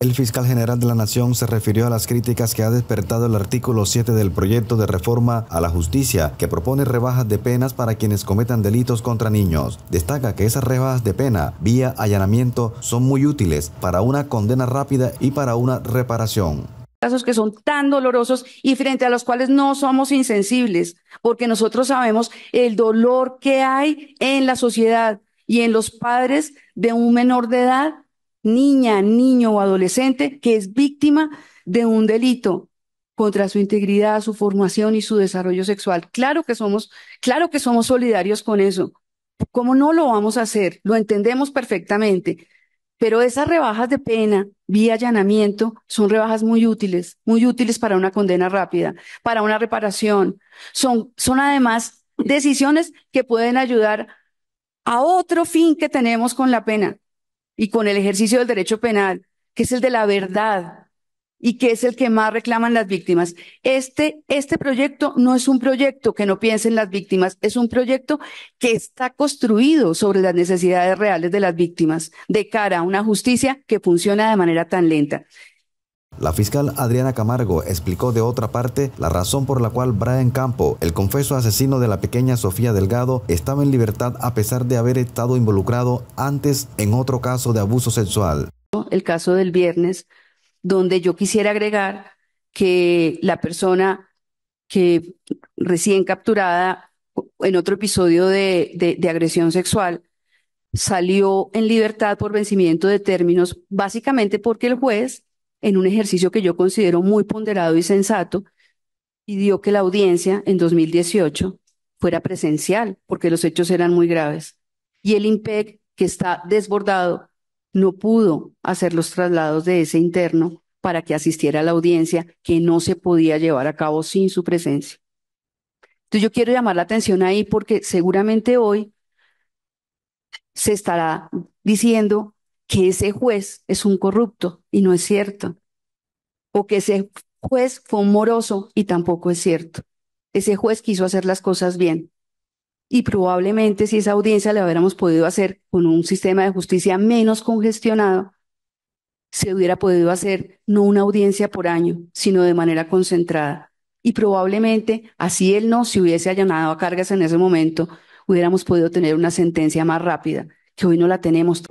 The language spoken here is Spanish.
El fiscal general de la Nación se refirió a las críticas que ha despertado el artículo 7 del proyecto de reforma a la justicia, que propone rebajas de penas para quienes cometan delitos contra niños. Destaca que esas rebajas de pena vía allanamiento son muy útiles para una condena rápida y para una reparación casos que son tan dolorosos y frente a los cuales no somos insensibles, porque nosotros sabemos el dolor que hay en la sociedad y en los padres de un menor de edad niña, niño o adolescente que es víctima de un delito contra su integridad, su formación y su desarrollo sexual. Claro que somos, claro que somos solidarios con eso. ¿Cómo no lo vamos a hacer? Lo entendemos perfectamente. Pero esas rebajas de pena vía allanamiento son rebajas muy útiles, muy útiles para una condena rápida, para una reparación. Son, son además decisiones que pueden ayudar a otro fin que tenemos con la pena, y con el ejercicio del derecho penal, que es el de la verdad y que es el que más reclaman las víctimas. Este, este proyecto no es un proyecto que no piensen las víctimas, es un proyecto que está construido sobre las necesidades reales de las víctimas de cara a una justicia que funciona de manera tan lenta. La fiscal Adriana Camargo explicó de otra parte la razón por la cual Brian Campo, el confeso asesino de la pequeña Sofía Delgado, estaba en libertad a pesar de haber estado involucrado antes en otro caso de abuso sexual. El caso del viernes, donde yo quisiera agregar que la persona que recién capturada en otro episodio de, de agresión sexual salió en libertad por vencimiento de términos, básicamente porque el juez en un ejercicio que yo considero muy ponderado y sensato, pidió que la audiencia en 2018 fuera presencial, porque los hechos eran muy graves. Y el IMPEC, que está desbordado, no pudo hacer los traslados de ese interno para que asistiera a la audiencia que no se podía llevar a cabo sin su presencia. Entonces yo quiero llamar la atención ahí porque seguramente hoy se estará diciendo que ese juez es un corrupto y no es cierto. O que ese juez fue moroso y tampoco es cierto. Ese juez quiso hacer las cosas bien. Y probablemente si esa audiencia la hubiéramos podido hacer con un sistema de justicia menos congestionado, se hubiera podido hacer no una audiencia por año, sino de manera concentrada. Y probablemente así él no se si hubiese allanado a cargas en ese momento, hubiéramos podido tener una sentencia más rápida, que hoy no la tenemos.